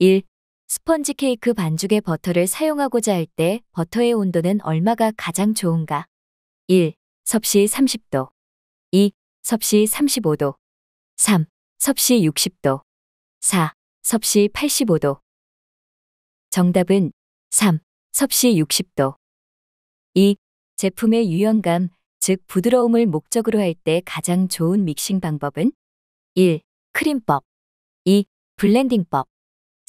1. 스펀지 케이크 반죽에 버터를 사용하고자 할 때 버터의 온도는 얼마가 가장 좋은가? 1. 섭씨 30도 2. 섭씨 35도 3. 섭씨 60도 4. 섭씨 85도 정답은 3. 섭씨 60도 2. 제품의 유연감, 즉 부드러움을 목적으로 할 때 가장 좋은 믹싱 방법은 1. 크림법 2. 블렌딩법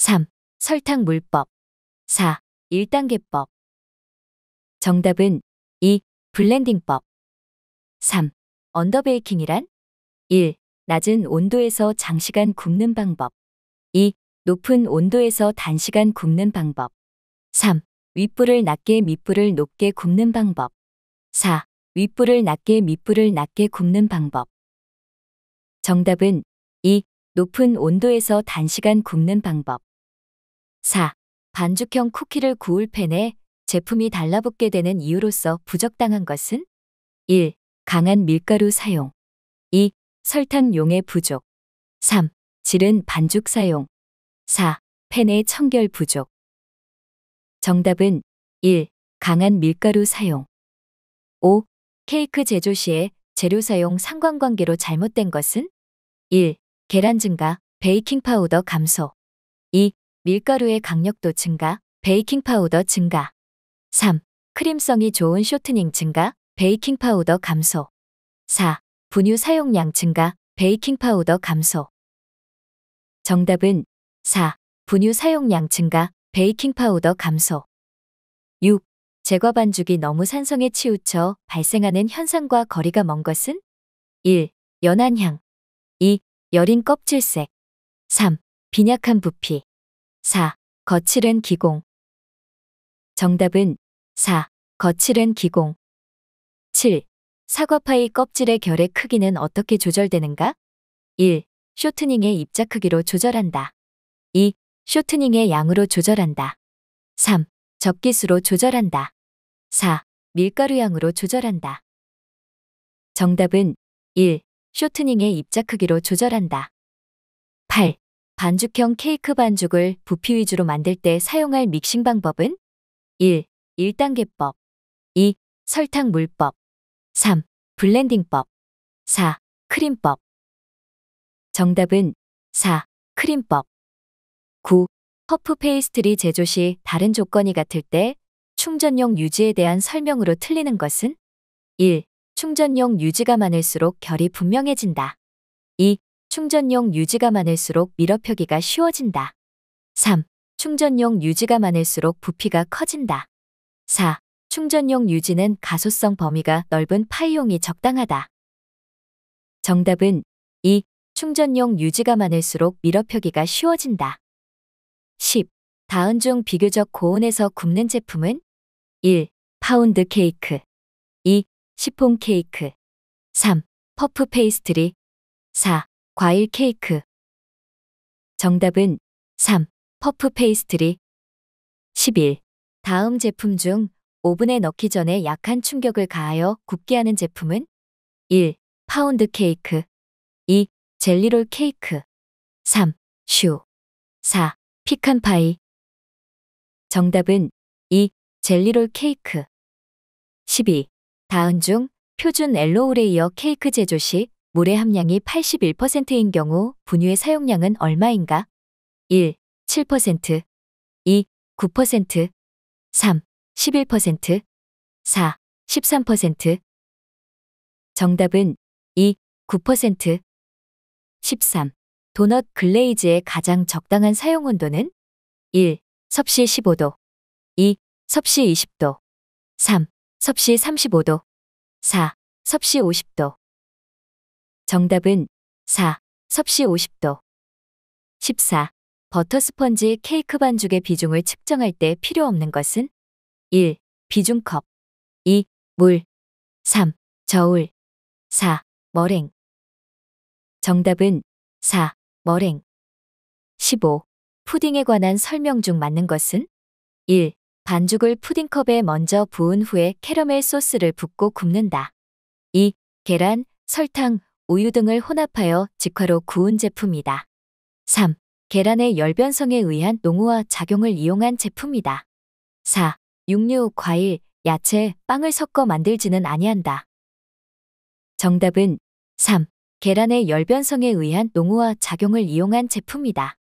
3. 설탕 물법 4. 1단계법 정답은 2. 블렌딩법 3. 언더베이킹이란? 1. 낮은 온도에서 장시간 굽는 방법 2. 높은 온도에서 단시간 굽는 방법 3. 윗불을 낮게 밑불을 높게 굽는 방법 4. 윗불을 낮게 밑불을 낮게 굽는 방법 정답은 2. 높은 온도에서 단시간 굽는 방법 4. 반죽형 쿠키를 구울 팬에 제품이 달라붙게 되는 이유로서 부적당한 것은 1. 강한 밀가루 사용 2. 설탕 용의 부족 3. 질은 반죽 사용 4. 팬의 청결 부족 정답은 1. 강한 밀가루 사용 5. 케이크 제조 시에 재료 사용 상관관계로 잘못된 것은 1. 계란 증가, 베이킹 파우더 감소 2. 밀가루의 강력도 증가, 베이킹 파우더 증가. 3. 크림성이 좋은 쇼트닝 증가, 베이킹 파우더 감소. 4. 분유 사용량 증가, 베이킹 파우더 감소. 정답은 4. 분유 사용량 증가, 베이킹 파우더 감소. 6. 제과 반죽이 너무 산성에 치우쳐 발생하는 현상과 거리가 먼 것은? 1. 연한 향. 2. 여린 껍질색. 3. 빈약한 부피. 4. 거칠은 기공. 정답은 4. 거칠은 기공. 7. 사과파이 껍질의 결의 크기는 어떻게 조절되는가? 1. 쇼트닝의 입자 크기로 조절한다. 2. 쇼트닝의 양으로 조절한다. 3. 접기수로 조절한다. 4. 밀가루 양으로 조절한다. 정답은 1. 쇼트닝의 입자 크기로 조절한다. 8. 반죽형 케이크 반죽을 부피 위주로 만들 때 사용할 믹싱 방법은 1. 1단계법 2. 설탕 물법 3. 블렌딩법 4. 크림법 정답은 4. 크림법 9. 퍼프 페이스트리 제조 시 다른 조건이 같을 때 충전용 유지에 대한 설명으로 틀리는 것은 1. 충전용 유지가 많을수록 결이 분명해진다. 2. 충전용 유지가 많을수록 밀어펴기가 쉬워진다. 3. 충전용 유지가 많을수록 부피가 커진다. 4. 충전용 유지는 가소성 범위가 넓은 파이용이 적당하다. 정답은 2. 충전용 유지가 많을수록 밀어펴기가 쉬워진다. 10. 다은 중 비교적 고온에서 굽는 제품은 1. 파운드 케이크 2. 시폰 케이크 3. 퍼프 페이스트리 4. 과일 케이크. 정답은 3. 퍼프 페이스트리. 11. 다음 제품 중 오븐에 넣기 전에 약한 충격을 가하여 굳게 하는 제품은? 1. 파운드 케이크. 2. 젤리롤 케이크. 3. 슈. 4. 피칸 파이. 정답은 2. 젤리롤 케이크. 12. 다음 중 표준 엘로우레이어 케이크 제조 시 물의 함량이 81%인 경우 분유의 사용량은 얼마인가? 1. 7% 2. 9% 3. 11% 4. 13% 정답은 2. 9% 13. 도넛 글레이즈의 가장 적당한 사용 온도는 1. 섭씨 15도 2. 섭씨 20도 3. 섭씨 35도 4. 섭씨 50도 정답은 4. 섭씨 50도 14. 버터 스펀지 케이크 반죽의 비중을 측정할 때 필요 없는 것은 1. 비중컵 2. 물 3. 저울 4. 머랭 정답은 4. 머랭 15. 푸딩에 관한 설명 중 맞는 것은 1. 반죽을 푸딩컵에 먼저 부은 후에 캐러멜 소스를 붓고 굽는다. 2. 계란, 설탕, 우유 등을 혼합하여 직화로 구운 제품이다. 3. 계란의 열변성에 의한 농후와 작용을 이용한 제품이다. 4. 육류, 과일, 야채, 빵을 섞어 만들지는 아니한다. 정답은 3. 계란의 열변성에 의한 농후와 작용을 이용한 제품이다.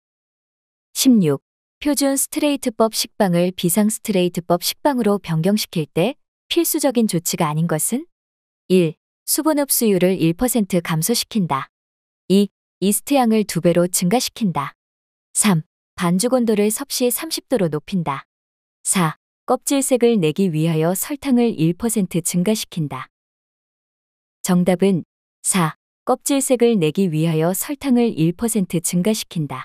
16. 표준 스트레이트법 식빵을 비상 스트레이트법 식빵으로 변경시킬 때 필수적인 조치가 아닌 것은? 1. 수분 흡수율을 1% 감소시킨다. 2. 이스트 양을 2배로 증가시킨다. 3. 반죽 온도를 섭씨 30도로 높인다. 4. 껍질색을 내기 위하여 설탕을 1% 증가시킨다. 정답은 4. 껍질색을 내기 위하여 설탕을 1% 증가시킨다.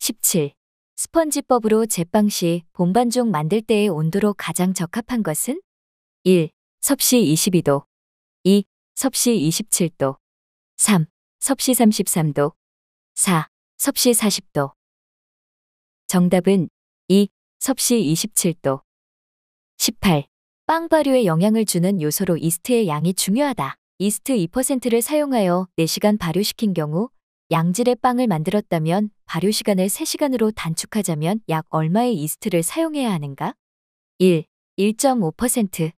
17. 스펀지법으로 제빵 시 본반죽 만들 때의 온도로 가장 적합한 것은? 1. 섭씨 22도, 섭씨 27도 3. 섭씨 33도 4. 섭씨 40도 정답은 2. 섭씨 27도 18. 빵 발효에 영향을 주는 요소로 이스트의 양이 중요하다. 이스트 2%를 사용하여 4시간 발효시킨 경우 양질의 빵을 만들었다면 발효 시간을 3시간으로 단축하자면 약 얼마의 이스트를 사용해야 하는가? 1. 1.5%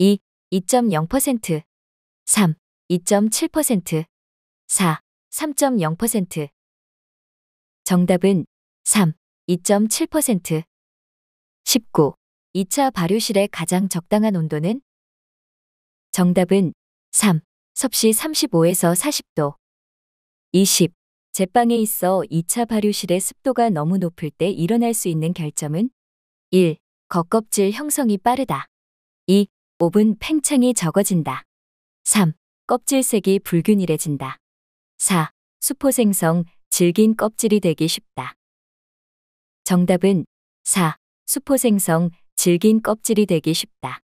2. 2.0% 3. 2.7% 4. 3.0% 정답은 3. 2.7% 19. 2차 발효실의 가장 적당한 온도는? 정답은 3. 섭씨 35에서 40도 20. 제빵에 있어 2차 발효실의 습도가 너무 높을 때 일어날 수 있는 결점은? 1. 겉껍질 형성이 빠르다. 2. 오븐 팽창이 적어진다. 3. 껍질색이 불균일해진다. 4. 수포생성, 질긴 껍질이 되기 쉽다. 정답은 4. 수포생성, 질긴 껍질이 되기 쉽다.